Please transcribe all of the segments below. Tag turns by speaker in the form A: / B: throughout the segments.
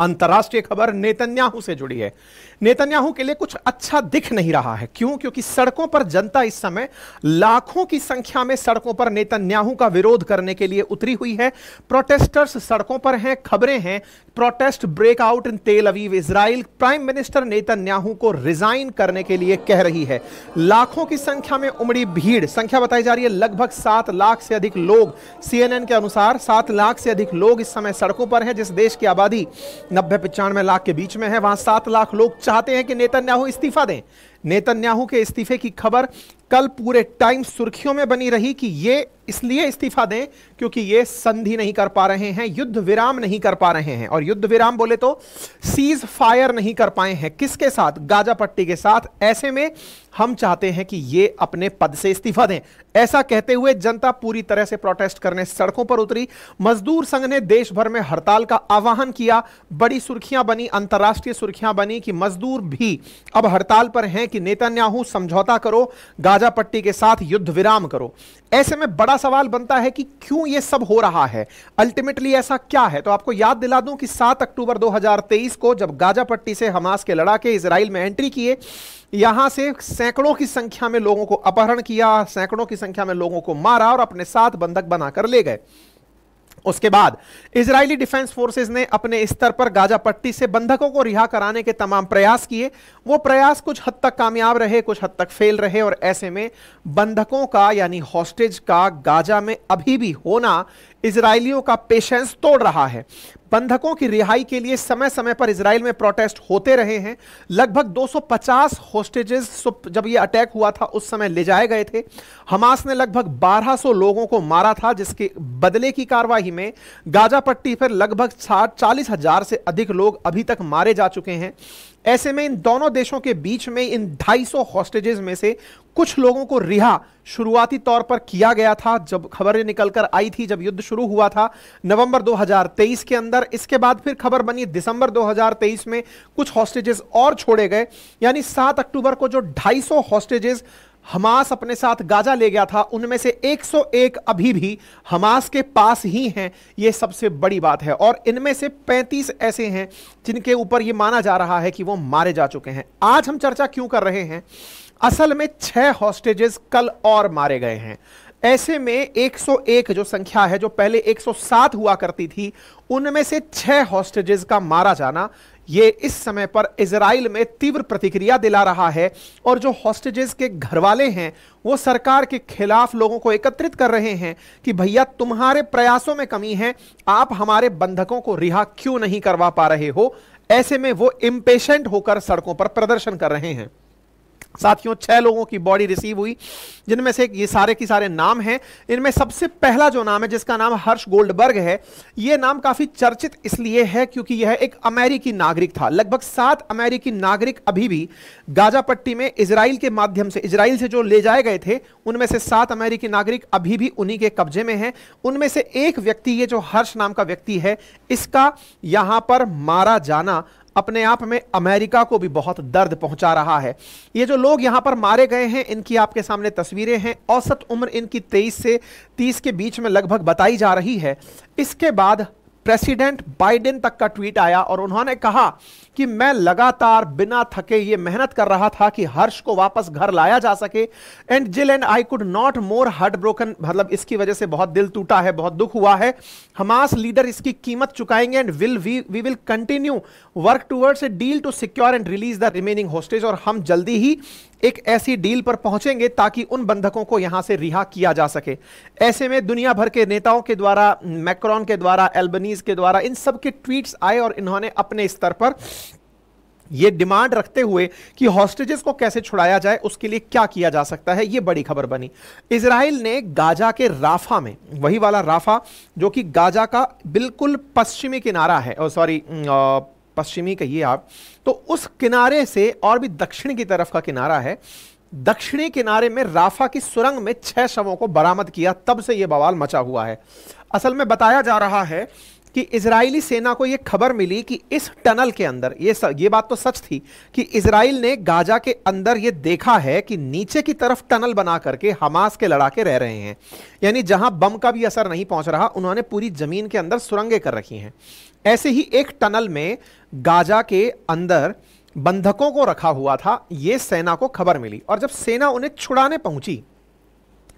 A: अंतर्राष्ट्रीय खबर नेतन्याहू से जुड़ी है नेतन्याहू के लिए कुछ अच्छा दिख नहीं रहा है क्यों क्योंकि सड़कों पर जनता इस समय लाखों की संख्या में सड़कों पर नेतन्याहू का विरोध करने के लिए उतरी हुई है प्रोटेस्टर्स सड़कों पर हैं खबरें हैं protest breakout in Tel Aviv Israel prime minister Netanyahu को रिजाइन करने के लिए कह रही है लाखों की संख्या में उमड़ी भीड़ संख्या बताई जा रही है लगभग सात लाख से अधिक लोग सीएनएन के अनुसार सात लाख से अधिक लोग इस समय सड़कों पर हैं जिस देश की आबादी नब्बे पचानवे लाख के बीच में है वहां सात लाख लोग चाहते हैं कि नेतन्याहू इस्तीफा दें नेतन्याहू के इस्तीफे की खबर कल पूरे टाइम सुर्खियों में बनी रही कि ये इसलिए इस्तीफा दें क्योंकि ये संधि नहीं कर पा रहे हैं युद्ध विराम नहीं कर पा रहे हैं और युद्ध विराम बोले तो सीज फायर नहीं कर पाए हैं किसके साथ गाजा पट्टी के साथ ऐसे में हम चाहते हैं कि ये अपने पद से इस्तीफा दें ऐसा कहते हुए जनता पूरी तरह से प्रोटेस्ट करने सड़कों पर उतरी मजदूर संघ ने देश भर में हड़ताल का आह्वान किया बड़ी सुर्खियां बनी अंतर्राष्ट्रीय सुर्खियां बनी कि मजदूर भी अब हड़ताल पर हैं कि नेतन्याहू समझौता करो गाजा पट्टी के साथ युद्ध विराम करो ऐसे में बड़ा सवाल बनता है कि क्यों ये सब हो रहा है अल्टीमेटली ऐसा क्या है तो आपको याद दिला दूं कि 7 अक्टूबर 2023 को जब गाजा पट्टी से हमास के लड़ाके इसराइल में एंट्री किए यहां से सैकड़ों की संख्या में लोगों को अपहरण किया सैकड़ों की संख्या में लोगों को मारा और अपने साथ बंधक बनाकर ले गए उसके बाद इजरायली डिफेंस फोर्सेस ने अपने स्तर पर गाजा पट्टी से बंधकों को रिहा कराने के तमाम प्रयास किए वो प्रयास कुछ हद तक कामयाब रहे कुछ हद तक फेल रहे और ऐसे में बंधकों का यानी हॉस्टेज का गाजा में अभी भी होना इसराइलियों का पेशेंस तोड़ रहा है बंधकों की रिहाई के लिए समय समय पर इसराइल में प्रोटेस्ट होते रहे हैं लगभग 250 होस्टेजेस जब ये अटैक हुआ था उस समय ले जाए गए थे हमास ने लगभग 1200 लोगों को मारा था जिसके बदले की कार्रवाई में गाजा पट्टी पर लगभग साठ चालीस हजार से अधिक लोग अभी तक मारे जा चुके हैं ऐसे में इन दोनों देशों के बीच में इन 250 सौ में से कुछ लोगों को रिहा शुरुआती तौर पर किया गया था जब खबरें निकलकर आई थी जब युद्ध शुरू हुआ था नवंबर 2023 के अंदर इसके बाद फिर खबर बनी दिसंबर 2023 में कुछ हॉस्टेजेस और छोड़े गए यानी 7 अक्टूबर को जो 250 हॉस्टेजेस हमास अपने साथ गाजा ले गया था उनमें से 101 अभी भी हमास के पास ही हैं ये सबसे बड़ी बात है और इनमें से 35 ऐसे हैं जिनके ऊपर ये माना जा रहा है कि वो मारे जा चुके हैं आज हम चर्चा क्यों कर रहे हैं असल में छह हॉस्टेजेस कल और मारे गए हैं ऐसे में 101 जो संख्या है जो पहले 107 हुआ करती थी उनमें से छह हॉस्टेजेस का मारा जाना ये इस समय पर इसराइल में तीव्र प्रतिक्रिया दिला रहा है और जो हॉस्टेजेस के घर वाले हैं वो सरकार के खिलाफ लोगों को एकत्रित कर रहे हैं कि भैया तुम्हारे प्रयासों में कमी है आप हमारे बंधकों को रिहा क्यों नहीं करवा पा रहे हो ऐसे में वो इम्पेशेंट होकर सड़कों पर प्रदर्शन कर रहे हैं साथियों छह लोगों की बॉडी रिसीव हुई जिनमें से ये सारे के सारे नाम हैं इनमें सबसे पहला जो नाम है जिसका नाम हर्ष गोल्डबर्ग है ये नाम काफी चर्चित इसलिए है क्योंकि यह एक अमेरिकी नागरिक था लगभग सात अमेरिकी नागरिक अभी भी गाजा पट्टी में इसराइल के माध्यम से इसराइल से जो ले जाए गए थे उनमें से सात अमेरिकी नागरिक अभी भी उन्हीं के कब्जे में हैं उनमें से एक व्यक्ति ये जो हर्ष नाम का व्यक्ति है इसका यहां पर मारा जाना अपने आप में अमेरिका को भी बहुत दर्द पहुंचा रहा है ये जो लोग यहां पर मारे गए हैं इनकी आपके सामने तस्वीरें हैं औसत उम्र इनकी 23 से 30 के बीच में लगभग बताई जा रही है इसके बाद प्रेसिडेंट बाइडेन तक का ट्वीट आया और उन्होंने कहा कि मैं लगातार बिना थके ये मेहनत कर रहा था कि हर्ष को वापस घर लाया जा सके and Jill and I could not more heart broken मतलब इसकी वजह से बहुत दिल टूटा है बहुत दुख हुआ है हमास लीडर इसकी कीमत चुकाएंगे and will we we will continue work towards a deal to secure and release the remaining hostage और हम जल्दी ही एक ऐसी डील पर पहुंचेंगे ताकि उन बंधकों को यहां से रिहा किया जा सके ऐसे में दुनिया भर के नेताओं के द्वारा मैक्रॉन के द्वारा एल्बनीज के द्वारा इन सब के ट्वीट्स आए और इन्होंने अपने स्तर पर ये डिमांड रखते हुए कि हॉस्टेजेस को कैसे छुड़ाया जाए उसके लिए क्या किया जा सकता है ये बड़ी खबर बनी इसराइल ने गाजा के राफा में वही वाला राफा जो कि गाजा का बिल्कुल पश्चिमी किनारा है सॉरी पश्चिमी कहिए आप तो उस किनारे से और भी दक्षिण की तरफ का किनारा है दक्षिणी किनारे में राफा की सुरंग में छह शवों को बरामद किया तब से यह बवाल मचा हुआ है असल में बताया जा रहा है कि इजरायली सेना को यह खबर मिली कि इस टनल के अंदर ये स, ये बात तो सच थी कि इसराइल ने गाजा के अंदर यह देखा है कि नीचे की तरफ टनल बना करके हमास के लड़ाके रह रहे हैं यानी जहां बम का भी असर नहीं पहुंच रहा उन्होंने पूरी जमीन के अंदर सुरंगें कर रखी हैं ऐसे ही एक टनल में गाजा के अंदर बंधकों को रखा हुआ था यह सेना को खबर मिली और जब सेना उन्हें छुड़ाने पहुंची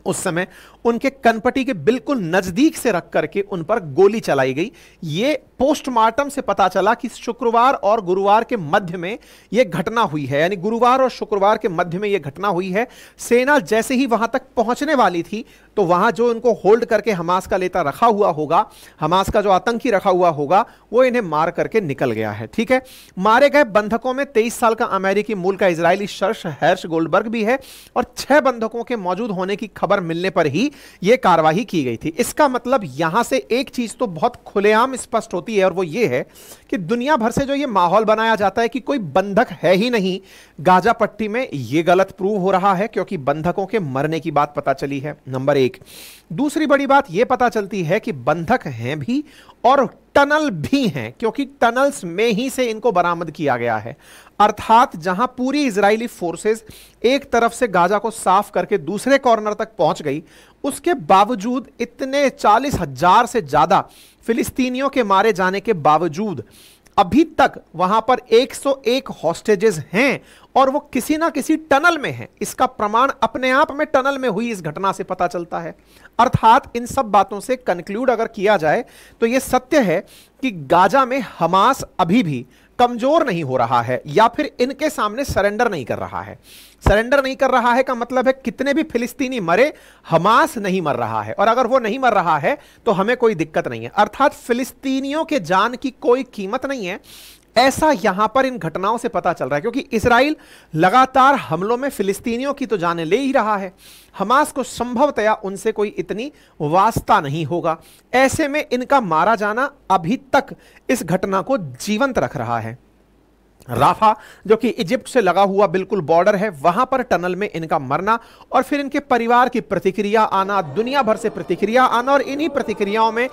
A: उस समय उनके कनपटी के बिल्कुल नजदीक से रख करके उन पर गोली चलाई गई ये पोस्टमार्टम से पता चला कि शुक्रवार और गुरुवार के मध्य में यह घटना हुई है यानी गुरुवार और शुक्रवार के मध्य में यह घटना हुई है सेना जैसे ही वहां तक पहुंचने वाली थी तो वहां जो इनको होल्ड करके हमास का लेता रखा हुआ होगा हमास का जो आतंकी रखा हुआ होगा वो इन्हें मार करके निकल गया है ठीक है मारे गए बंधकों में तेईस साल का अमेरिकी मूल का इसराइली शर्ष हैर्श गोल्डबर्ग भी है और छह बंधकों के मौजूद होने की खबर मिलने पर ही यह कार्रवाई की गई थी इसका मतलब यहां से एक चीज तो बहुत खुलेआम स्पष्ट होती है और वो ये है कि दुनिया भर से जो ये माहौल बनाया जाता है कि कोई बंधक है ही नहीं गाजा पट्टी में ये गलत प्रूव हो रहा है क्योंकि बंधकों के मरने की बात पता चली है नंबर एक दूसरी बड़ी बात यह पता चलती है कि बंधक हैं भी और टनल भी हैं क्योंकि टनल्स में ही से इनको बरामद किया गया है अर्थात जहां पूरी इजरायली फोर्सेस एक तरफ से गाजा को साफ करके दूसरे कॉर्नर तक पहुंच गई उसके बावजूद इतने चालीस हजार से ज्यादा फिलिस्तीनियों के मारे जाने के बावजूद अभी तक वहां पर 101 हॉस्टेजेस हैं और वो किसी ना किसी टनल में हैं इसका प्रमाण अपने आप में टनल में हुई इस घटना से पता चलता है अर्थात इन सब बातों से कंक्लूड अगर किया जाए तो यह सत्य है कि गाजा में हमास अभी भी कमजोर नहीं हो रहा है या फिर इनके सामने सरेंडर नहीं कर रहा है सरेंडर नहीं कर रहा है का मतलब है कितने भी फिलिस्तीनी मरे हमास नहीं मर रहा है और अगर वो नहीं मर रहा है तो हमें कोई दिक्कत नहीं है अर्थात फिलिस्तीनियों के जान की कोई कीमत नहीं है ऐसा यहां पर इन घटनाओं से पता चल रहा है क्योंकि इसराइल लगातार हमलों में फिलिस्तीनियों की तो जाने ले ही रहा है हमास को संभवतया उनसे कोई इतनी वास्ता नहीं होगा ऐसे में इनका मारा जाना अभी तक इस घटना को जीवंत रख रहा है राफा जो कि इजिप्ट से लगा हुआ बिल्कुल बॉर्डर है वहां पर टनल में इनका मरना और फिर इनके परिवार की प्रतिक्रिया आना दुनिया भर से प्रतिक्रिया आना और इन्हीं प्रतिक्रियाओं में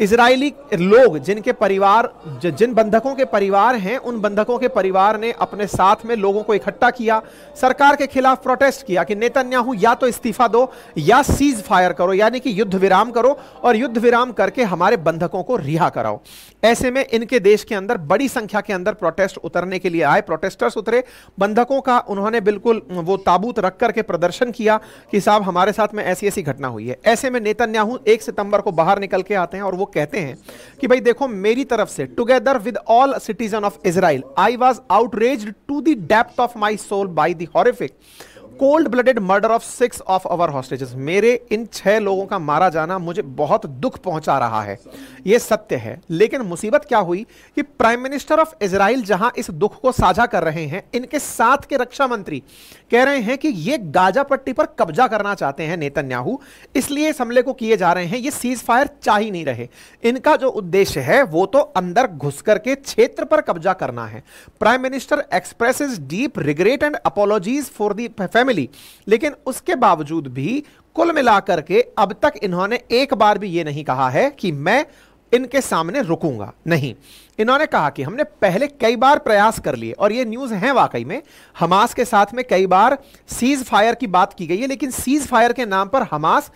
A: इसराइली लोग जिनके परिवार जिन बंधकों के परिवार हैं उन बंधकों के परिवार ने अपने साथ में लोगों को इकट्ठा किया सरकार के खिलाफ प्रोटेस्ट किया कि नेतन्याहू या तो इस्तीफा दो या सीज फायर करो यानी कि युद्ध विराम करो और युद्ध विराम करके हमारे बंधकों को रिहा कराओ ऐसे में इनके देश के अंदर बड़ी संख्या के अंदर प्रोटेस्ट उतरने के लिए आए प्रोटेस्टर्स उतरे बंधकों का उन्होंने बिल्कुल वो ताबूत रख करके प्रदर्शन किया कि साहब हमारे साथ में ऐसी ऐसी घटना हुई है ऐसे में नेतन्याहू एक सितंबर को बाहर निकल के आते हैं और वो कहते हैं कि भाई देखो मेरी तरफ से together with all citizen of Israel I was outrage to the depth of my soul by the horrific cold blooded murder of six of our hostages मेरे इन छह लोगों का मारा जाना मुझे बहुत दुख पहुंचा रहा है ये सत्य है लेकिन मुसीबत क्या हुई कि प्राइम मिनिस्टर ऑफ इसराइल जहां इस दुख को साझा कर रहे हैं इनके साथ के रक्षा मंत्री कह रहे हैं कि ये गाजा पट्टी पर कब्जा करना चाहते हैं नेतन्याहू इसलिए इस हमले को किए जा रहे हैं ये सीज फायर चाह ही नहीं रहे इनका जो उद्देश्य है वो तो अंदर घुस करके क्षेत्र पर कब्जा करना है prime minister express deep regret and apologies for the family लेकिन उसके बावजूद भी कुल मिलाकर के अब तक इन्होंने एक बार भी ये नहीं कहा है कि मैं इनके सामने रुकूंगा नहीं इन्होंने कहा कि हमने पहले कई बार प्रयास कर लिए और ये न्यूज़ है वाकई में हमास के साथ में कई बार सीज फायर की बात की गई है लेकिन सीज फायर के नाम पर हमास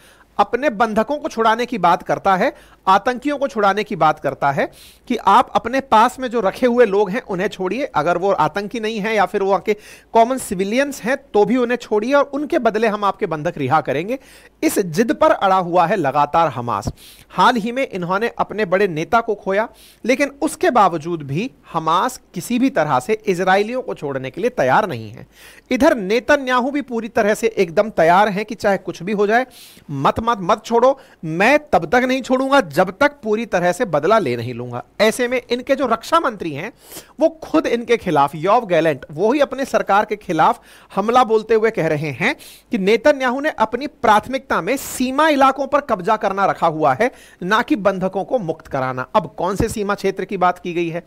A: अपने बंधकों को छुड़ाने की बात करता है आतंकियों को छुड़ाने की बात करता है कि आप अपने पास में जो रखे हुए लोग हैं उन्हें छोड़िए अगर वो आतंकी नहीं है या फिर वो आपके कॉमन सिविलियंस हैं तो भी उन्हें छोड़िए और उनके बदले हम आपके बंधक रिहा करेंगे इस जिद पर अड़ा हुआ है लगातार हमास हाल ही में इन्होंने अपने बड़े नेता को खोया लेकिन उसके बावजूद भी हमास किसी भी तरह से इसराइलियों को छोड़ने के लिए तैयार नहीं है इधर नेतन्याहू भी पूरी तरह से एकदम तैयार हैं कि चाहे कुछ भी हो जाए मत मत मत छोड़ो मैं तब तक नहीं छोड़ूंगा जब तक पूरी तरह से बदला ले नहीं लूंगा ऐसे में इनके जो रक्षा मंत्री हैं वो खुद इनके खिलाफ यौव गैलेंट वो ही अपने सरकार के खिलाफ हमला बोलते हुए कह रहे हैं कि नेतन्याहू ने अपनी प्राथमिकता में सीमा इलाकों पर कब्जा करना रखा हुआ है ना कि बंधकों को मुक्त कराना अब कौन से सीमा क्षेत्र की बात की गई है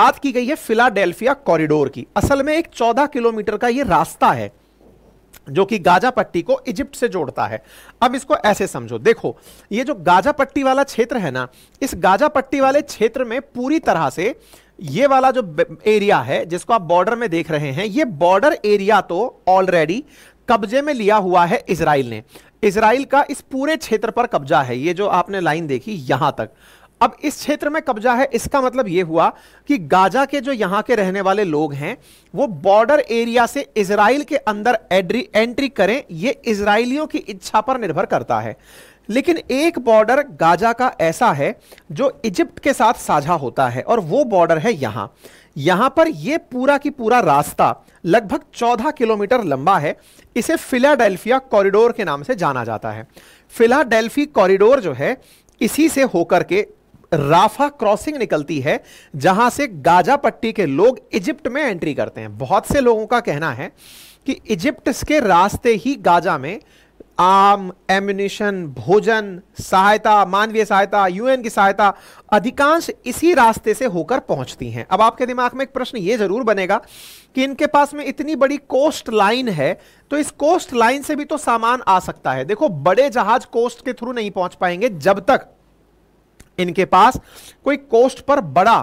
A: बात की गई है फिलाडेल्फिया कॉरिडोर की असल में एक चौदह किलोमीटर का यह रास्ता है जो कि गाजा पट्टी को इजिप्ट से जोड़ता है अब इसको ऐसे समझो देखो ये जो गाजा पट्टी वाला क्षेत्र है ना इस गाजा पट्टी वाले क्षेत्र में पूरी तरह से ये वाला जो एरिया है जिसको आप बॉर्डर में देख रहे हैं ये बॉर्डर एरिया तो ऑलरेडी कब्जे में लिया हुआ है इसराइल ने इसराइल का इस पूरे क्षेत्र पर कब्जा है ये जो आपने लाइन देखी यहां तक अब इस क्षेत्र में कब्जा है इसका मतलब यह हुआ कि गाजा के जो यहां के रहने वाले लोग हैं वो बॉर्डर एरिया से इसराइल के अंदर एड्री एंट्री करें यह इसराइलियों की इच्छा पर निर्भर करता है लेकिन एक बॉर्डर गाजा का ऐसा है जो इजिप्ट के साथ साझा होता है और वो बॉर्डर है यहां यहां पर यह पूरा की पूरा रास्ता लगभग 14 किलोमीटर लंबा है इसे फिलाडेल्फिया कॉरिडोर के नाम से जाना जाता है फिलाडेल्फी कॉरिडोर जो है इसी से होकर के राफा क्रॉसिंग निकलती है जहां से गाजा पट्टी के लोग इजिप्ट में एंट्री करते हैं बहुत से लोगों का कहना है कि इजिप्ट के रास्ते ही गाजा में आम एम्यूनिशन भोजन सहायता मानवीय सहायता यूएन की सहायता अधिकांश इसी रास्ते से होकर पहुंचती हैं अब आपके दिमाग में एक प्रश्न ये जरूर बनेगा कि इनके पास में इतनी बड़ी कोस्ट लाइन है तो इस कोस्ट लाइन से भी तो सामान आ सकता है देखो बड़े जहाज कोस्ट के थ्रू नहीं पहुंच पाएंगे जब तक इनके पास कोई कोस्ट पर बड़ा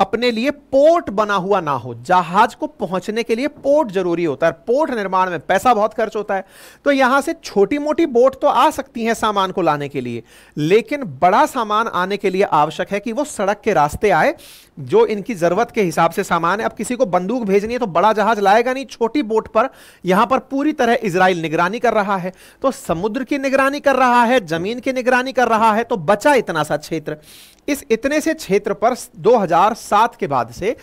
A: अपने लिए पोर्ट बना हुआ ना हो जहाज को पहुंचने के लिए पोर्ट जरूरी होता है पोर्ट निर्माण में पैसा बहुत खर्च होता है तो यहां से छोटी मोटी बोट तो आ सकती हैं सामान को लाने के लिए लेकिन बड़ा सामान आने के लिए आवश्यक है कि वो सड़क के रास्ते आए जो इनकी जरूरत के हिसाब से सामान है अब किसी को बंदूक भेजनी है तो बड़ा जहाज लाएगा नहीं छोटी बोट पर यहां पर पूरी तरह इसराइल निगरानी कर रहा है तो समुद्र की निगरानी कर रहा है जमीन की निगरानी कर रहा है तो बचा इतना सा क्षेत्र इस इतने से क्षेत्र पर 2007 के बाद से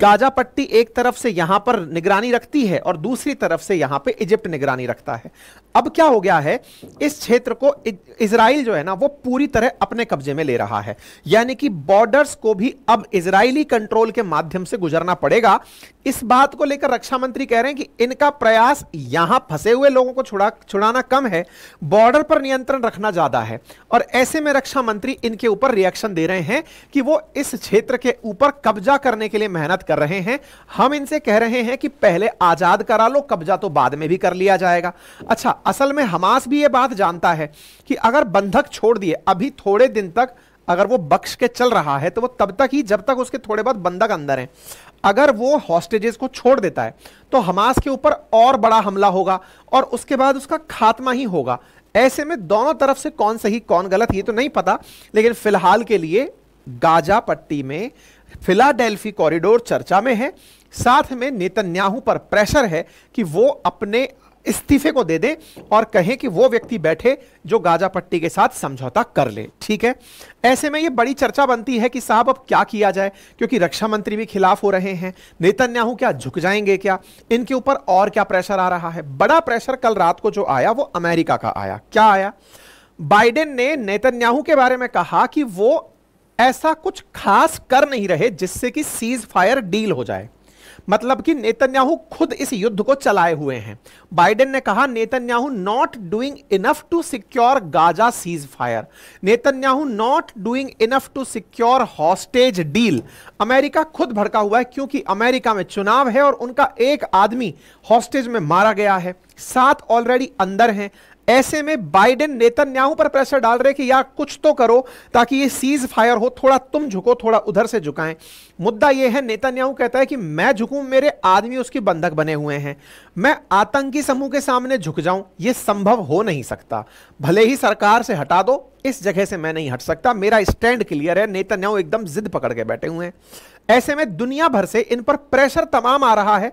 A: गाजा पट्टी एक तरफ से यहां पर निगरानी रखती है और दूसरी तरफ से यहां पे इजिप्ट निगरानी रखता है अब क्या हो गया है इस क्षेत्र को इसराइल जो है ना वो पूरी तरह अपने कब्जे में ले रहा है यानी कि बॉर्डर्स को भी अब इसराइली कंट्रोल के माध्यम से गुजरना पड़ेगा इस बात को लेकर रक्षा मंत्री कह रहे हैं कि इनका प्रयास यहां फंसे हुए लोगों को छुड़ा छुड़ाना कम है बॉर्डर पर नियंत्रण रखना ज्यादा है और ऐसे में रक्षा मंत्री इनके ऊपर रिएक्शन दे रहे हैं कि वो इस क्षेत्र के ऊपर कब्जा करने के लिए मेहनत कर रहे हैं हम इनसे कह रहे हैं कि पहले आजाद करा लो कब्जा तो बाद में भी कर लिया जाएगा अच्छा असल में हमास भी ये बात जानता है कि अगर बंधक छोड़ दिए अभी थोड़े दिन तक अगर वो बख्श के चल रहा है तो वो तब तक ही जब तक उसके थोड़े बहुत बंधक अंदर हैं अगर वो हॉस्टेजेस को छोड़ देता है तो हमास के ऊपर और बड़ा हमला होगा और उसके बाद उसका खात्मा ही होगा ऐसे में दोनों तरफ से कौन सही कौन गलत ये तो नहीं पता लेकिन फिलहाल के लिए गाजा पट्टी में फिलाडेल्फी कॉरिडोर चर्चा में है साथ में नेतन्याहू पर प्रेशर है कि वो अपने इस्तीफे को दे दें और कहें कि वो व्यक्ति बैठे जो गाजा पट्टी के साथ समझौता कर ले ठीक है ऐसे में ये बड़ी चर्चा बनती है कि साहब अब क्या किया जाए क्योंकि रक्षा मंत्री भी खिलाफ हो रहे हैं नेतन्याहू क्या झुक जाएंगे क्या इनके ऊपर और क्या प्रेशर आ रहा है बड़ा प्रेशर कल रात को जो आया वो अमेरिका का आया क्या आया बाइडेन ने नेतन्याहू के बारे में कहा कि वो ऐसा कुछ खास कर नहीं रहे जिससे कि सीज फायर डील हो जाए मतलब कि नेतन्याहू खुद इस युद्ध को चलाए हुए हैं बाइडेन ने कहा Netanyahu not doing enough to secure Gaza ceasefire Netanyahu not doing enough to secure hostage deal America खुद भड़का हुआ है क्योंकि अमेरिका में चुनाव है और उनका एक आदमी हॉस्टेज में मारा गया है सात ऑलरेडी अंदर हैं ऐसे में बाइडेन नेतन्याहू पर प्रेशर डाल रहे कि यार कुछ तो करो ताकि ये सीज फायर हो थोड़ा तुम झुको थोड़ा उधर से झुकाएं मुद्दा ये है नेतन्याहू कहता है कि मैं झुकूं मेरे आदमी उसकी बंधक बने हुए हैं मैं आतंकी समूह के सामने झुक जाऊं ये संभव हो नहीं सकता भले ही सरकार से हटा दो इस जगह से मैं नहीं हट सकता मेरा स्टैंड क्लियर है नेतन्याहू एकदम जिद पकड़ के बैठे हुए हैं ऐसे में दुनिया भर से इन पर प्रेशर तमाम आ रहा है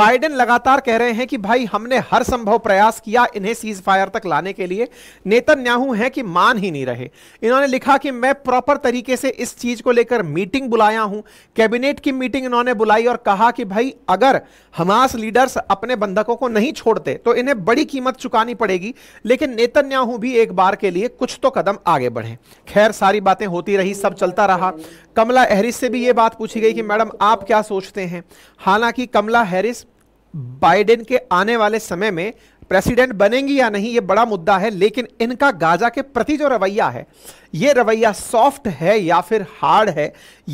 A: बाइडेन लगातार कह रहे हैं कि भाई हमने हर संभव प्रयास किया इन्हें सीज फायर तक लाने के लिए नेतन न्याहू हैं कि मान ही नहीं रहे इन्होंने लिखा कि मैं प्रॉपर तरीके से इस चीज को लेकर मीटिंग बुलाया हूं कैबिनेट की मीटिंग इन्होंने बुलाई और कहा कि भाई अगर हमास लीडर्स अपने बंधकों को नहीं छोड़ते तो इन्हें बड़ी कीमत चुकानी पड़ेगी लेकिन नेतन भी एक बार के लिए कुछ तो कदम आगे बढ़े खैर सारी बातें होती रही सब चलता रहा कमला एहरिस से भी ये बात पूछी पूछी गई कि मैडम आप क्या सोचते हैं हालांकि कमला हैरिस बाइडेन के आने वाले समय में प्रेसिडेंट बनेंगी या नहीं ये बड़ा मुद्दा है लेकिन इनका गाजा के प्रति जो रवैया है ये रवैया सॉफ्ट है या फिर हार्ड है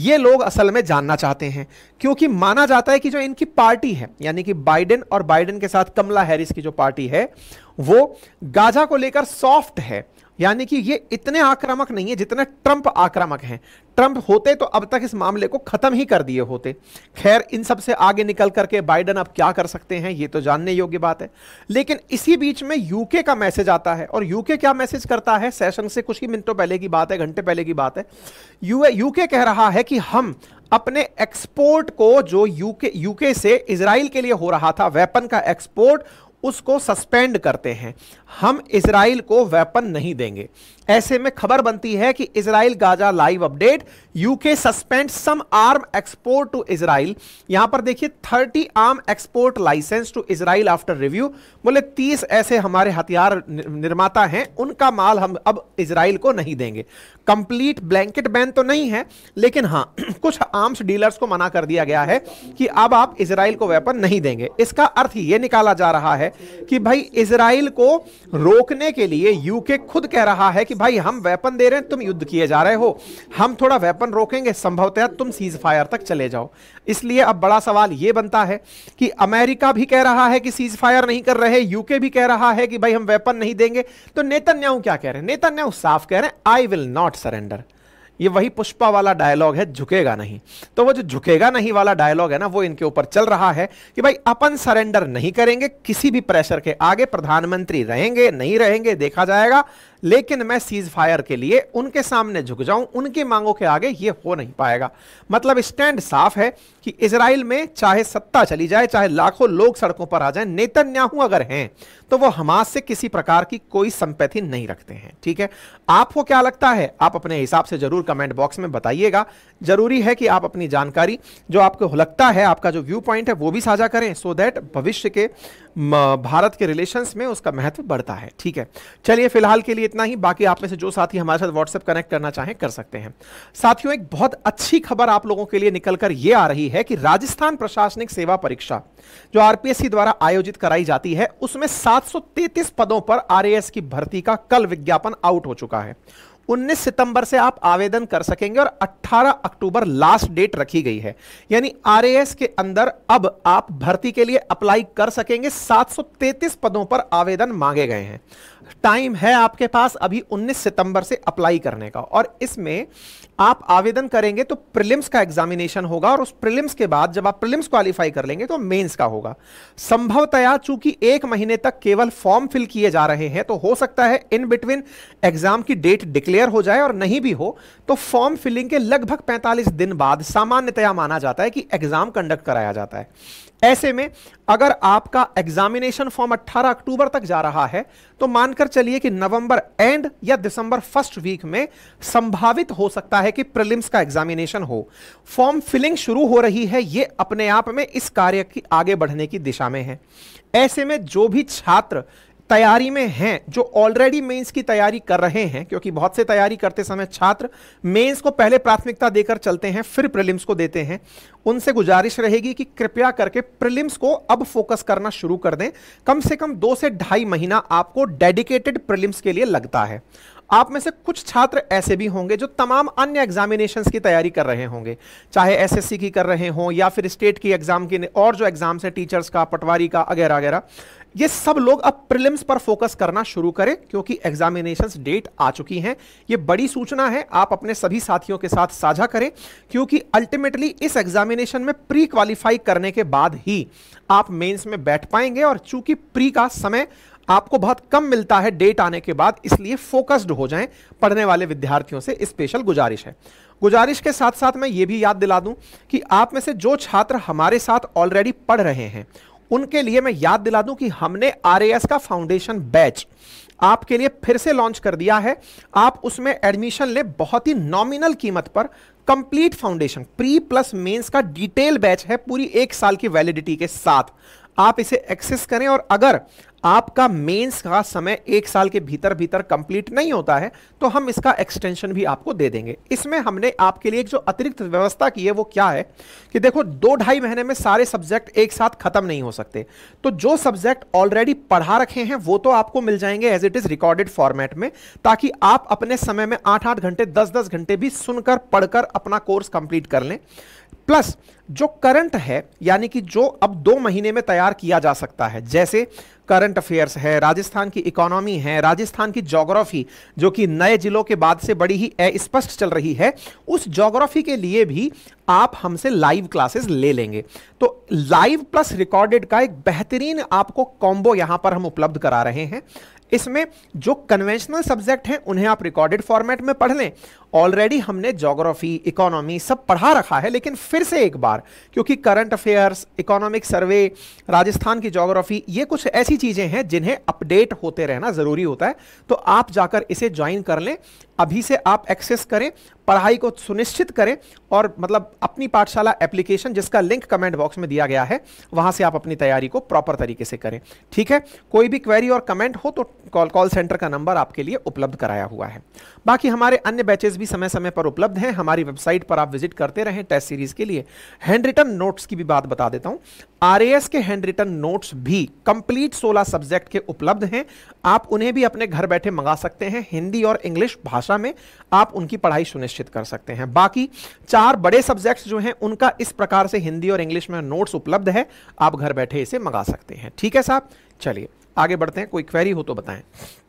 A: ये लोग असल में जानना चाहते हैं क्योंकि माना जाता है कि जो इनकी पार्टी है यानी कि बाइडेन और बाइडेन के साथ कमला हैरिस की जो पार्टी है वो गाजा को लेकर सॉफ्ट है यानी कि ये इतने आक्रामक नहीं है जितने ट्रंप आक्रामक हैं ट्रंप होते तो अब तक इस मामले को खत्म ही कर दिए होते खैर इन सब से आगे निकल करके बाइडन अब क्या कर सकते हैं ये तो जानने योग्य बात है लेकिन इसी बीच में यूके का मैसेज आता है और यूके क्या मैसेज करता है सेशन से कुछ ही मिनटों पहले की बात है घंटे पहले की बात है यूए यूके कह रहा है कि हम अपने एक्सपोर्ट को जो यूके यूके से इसराइल के लिए हो रहा था वेपन का एक्सपोर्ट उसको सस्पेंड करते हैं हम इसराइल को वेपन नहीं देंगे ऐसे में खबर बनती है कि Israel Gaza live update UK suspend some arm export to Israel यहां पर देखिए 30 arm export license to Israel after review बोले 30 ऐसे हमारे हथियार निर्माता हैं उनका माल हम अब इसराइल को नहीं देंगे कंप्लीट ब्लैंकेट बैन तो नहीं है लेकिन हाँ कुछ आर्म्स डीलर्स को मना कर दिया गया है कि अब आप इसराइल को वेपन नहीं देंगे इसका अर्थ यह निकाला जा रहा है कि भाई इसराइल को रोकने के लिए यूके खुद कह रहा है कि भाई हम वेपन दे रहे हैं तुम युद्ध किए जा रहे हो हम थोड़ा वेपन रोकेंगे संभवतः तुम सीज फायर तक चले जाओ इसलिए अब बड़ा सवाल यह बनता है कि अमेरिका भी कह रहा है कि सीज फायर नहीं कर रहे यूके भी कह रहा है कि भाई हम वेपन नहीं देंगे तो नेतन्याहू क्या कह रहे हैं नेतन्याहू साफ कह रहे हैं आई विल नॉट सरेंडर ये वही पुष्पा वाला डायलॉग है झुकेगा नहीं तो वो जो झुकेगा नहीं वाला डायलॉग है ना वो इनके ऊपर चल रहा है कि भाई अपन सरेंडर नहीं करेंगे किसी भी प्रेशर के आगे प्रधानमंत्री रहेंगे नहीं रहेंगे देखा जाएगा लेकिन मैं सीज फायर के लिए उनके सामने झुक जाऊं उनकी मांगों के आगे ये हो नहीं पाएगा मतलब स्टैंड साफ है कि इसराइल में चाहे सत्ता चली जाए चाहे लाखों लोग सड़कों पर आ जाए नेतन्याहू अगर हैं तो वो हमास से किसी प्रकार की कोई संपत्ति नहीं रखते हैं ठीक है आपको क्या लगता है आप अपने हिसाब से जरूर कमेंट बॉक्स में बताइएगा जरूरी है कि आप अपनी जानकारी जो आपको लगता है आपका जो व्यू पॉइंट है वो भी साझा करें सो दैट भविष्य के भारत के रिलेशंस में उसका महत्व बढ़ता है ठीक है चलिए फिलहाल के लिए इतना ही बाकी आप में से जो साथी हमारे साथ व्हाट्सएप कनेक्ट करना चाहें कर सकते हैं साथियों एक बहुत अच्छी खबर आप लोगों के लिए निकलकर ये आ रही है कि राजस्थान प्रशासनिक सेवा परीक्षा जो आरपीएससी द्वारा आयोजित कराई जाती है उसमें सात पदों पर आर की भर्ती का कल विज्ञापन आउट हो चुका है 19 सितंबर से आप आवेदन कर सकेंगे और 18 अक्टूबर लास्ट डेट रखी गई है यानी आरएएस के अंदर अब आप भर्ती के लिए अप्लाई कर सकेंगे 733 पदों पर आवेदन मांगे गए हैं टाइम है आपके पास अभी 19 सितंबर से अप्लाई करने का और इसमें आप आवेदन करेंगे तो प्रिलिम्स का एग्जामिनेशन होगा और उस प्रिलिम्स के बाद जब आप प्रिलिम्स क्वालिफाई कर लेंगे तो मेंस का होगा संभवतया चूंकि एक महीने तक केवल फॉर्म फिल किए जा रहे हैं तो हो सकता है इन बिटवीन एग्जाम की डेट डिक्लेयर हो जाए और नहीं भी हो तो फॉर्म फिलिंग के लगभग पैंतालीस दिन बाद सामान्यतया माना जाता है कि एग्जाम कंडक्ट कराया जाता है ऐसे में अगर आपका एग्जामिनेशन फॉर्म 18 अक्टूबर तक जा रहा है तो मानकर चलिए कि नवंबर एंड या दिसंबर फर्स्ट वीक में संभावित हो सकता है कि प्रिलिम्स का एग्जामिनेशन हो फॉर्म फिलिंग शुरू हो रही है ये अपने आप में इस कार्य की आगे बढ़ने की दिशा में है ऐसे में जो भी छात्र तैयारी में हैं जो ऑलरेडी मेंस की तैयारी कर रहे हैं क्योंकि बहुत से तैयारी करते समय छात्र मेंस को पहले प्राथमिकता देकर चलते हैं फिर प्रिलिम्स को देते हैं उनसे गुजारिश रहेगी कि कृपया करके प्रिलिम्स को अब फोकस करना शुरू कर दें कम से कम दो से ढाई महीना आपको डेडिकेटेड प्रिलिम्स के लिए लगता है आप में से कुछ छात्र ऐसे भी होंगे जो तमाम अन्य एग्जामिनेशंस की तैयारी कर रहे होंगे चाहे एसएससी की कर रहे हों या फिर स्टेट की एग्जाम की और जो एग्जाम्स हैं टीचर्स का पटवारी का वगैरह वगैरह ये सब लोग अब प्रिलिम्स पर फोकस करना शुरू करें क्योंकि एग्जामिनेशंस डेट आ चुकी हैं ये बड़ी सूचना है आप अपने सभी साथियों के साथ साझा करें क्योंकि अल्टीमेटली इस एग्जामिनेशन में प्री क्वालिफाई करने के बाद ही आप मेंस में बैठ पाएंगे और चूंकि प्री का समय आपको बहुत कम मिलता है डेट आने के बाद इसलिए फोकस्ड हो जाएं पढ़ने वाले विद्यार्थियों से स्पेशल गुजारिश है गुजारिश के साथ साथ मैं ये भी याद दिला दूं कि आप में से जो छात्र हमारे साथ ऑलरेडी पढ़ रहे हैं उनके लिए मैं याद दिला दूं कि हमने आर का फाउंडेशन बैच आपके लिए फिर से लॉन्च कर दिया है आप उसमें एडमिशन ले बहुत ही नॉमिनल कीमत पर complete foundation pre plus mains का डिटेल बैच है पूरी एक साल की वैलिडिटी के साथ आप इसे एक्सेस करें और अगर आपका मेंस का समय एक साल के भीतर भीतर कंप्लीट नहीं होता है तो हम इसका एक्सटेंशन भी आपको दे देंगे इसमें हमने आपके लिए जो अतिरिक्त व्यवस्था की है वो क्या है कि देखो दो ढाई महीने में सारे सब्जेक्ट एक साथ खत्म नहीं हो सकते तो जो सब्जेक्ट ऑलरेडी पढ़ा रखे हैं वो तो आपको मिल जाएंगे as it is recorded format में ताकि आप अपने समय में आठ आठ घंटे दस दस घंटे भी सुनकर पढ़कर अपना कोर्स कंप्लीट कर लें प्लस जो करंट है यानी कि जो अब दो महीने में तैयार किया जा सकता है जैसे करंट अफेयर्स है राजस्थान की इकोनॉमी है राजस्थान की ज्योग्राफी जो कि नए जिलों के बाद से बड़ी ही स्पष्ट चल रही है उस ज्योग्राफी के लिए भी आप हमसे लाइव क्लासेस ले लेंगे तो लाइव प्लस रिकॉर्डेड का एक बेहतरीन आपको कॉम्बो यहां पर हम उपलब्ध करा रहे हैं इसमें जो कन्वेंशनल सब्जेक्ट हैं उन्हें आप रिकॉर्डेड फॉर्मेट में पढ़ लें ऑलरेडी हमने जोग्राफी इकोनॉमी सब पढ़ा रखा है लेकिन फिर से एक बार क्योंकि current affairs economic survey Rajasthan की जोग्राफी ये कुछ ऐसी चीज़ें हैं जिन्हें अपडेट होते रहना ज़रूरी होता है तो आप जाकर इसे ज्वाइन कर लें अभी से आप एक्सेस करें पढ़ाई को सुनिश्चित करें और मतलब अपनी पाठशाला एप्लीकेशन जिसका लिंक कमेंट बॉक्स में दिया गया है वहां से आप अपनी तैयारी को प्रॉपर तरीके से करें ठीक है कोई भी क्वेरी और कमेंट हो तो कॉल कॉल सेंटर का नंबर आपके लिए उपलब्ध कराया हुआ है बाकी हमारे अन्य बैचेस भी समय समय पर उपलब्ध हैं हमारी वेबसाइट पर आप विजिट करते रहें टेस्ट सीरीज के लिए हैंड रिटन नोट्स की भी बात बता देता हूं आरएएस के हैंड रिटन नोट्स भी कंप्लीट 16 सब्जेक्ट के उपलब्ध हैं आप उन्हें भी अपने घर बैठे मंगा सकते हैं हिंदी और इंग्लिश भाषा में आप उनकी पढ़ाई सुनिश्चित कर सकते हैं बाकी चार बड़े सब्जेक्ट्स जो हैं उनका इस प्रकार से हिंदी और इंग्लिश में नोट्स उपलब्ध है आप घर बैठे इसे मंगा सकते हैं ठीक है साहब चलिए आगे बढ़ते हैं कोई क्वेरी हो तो बताएं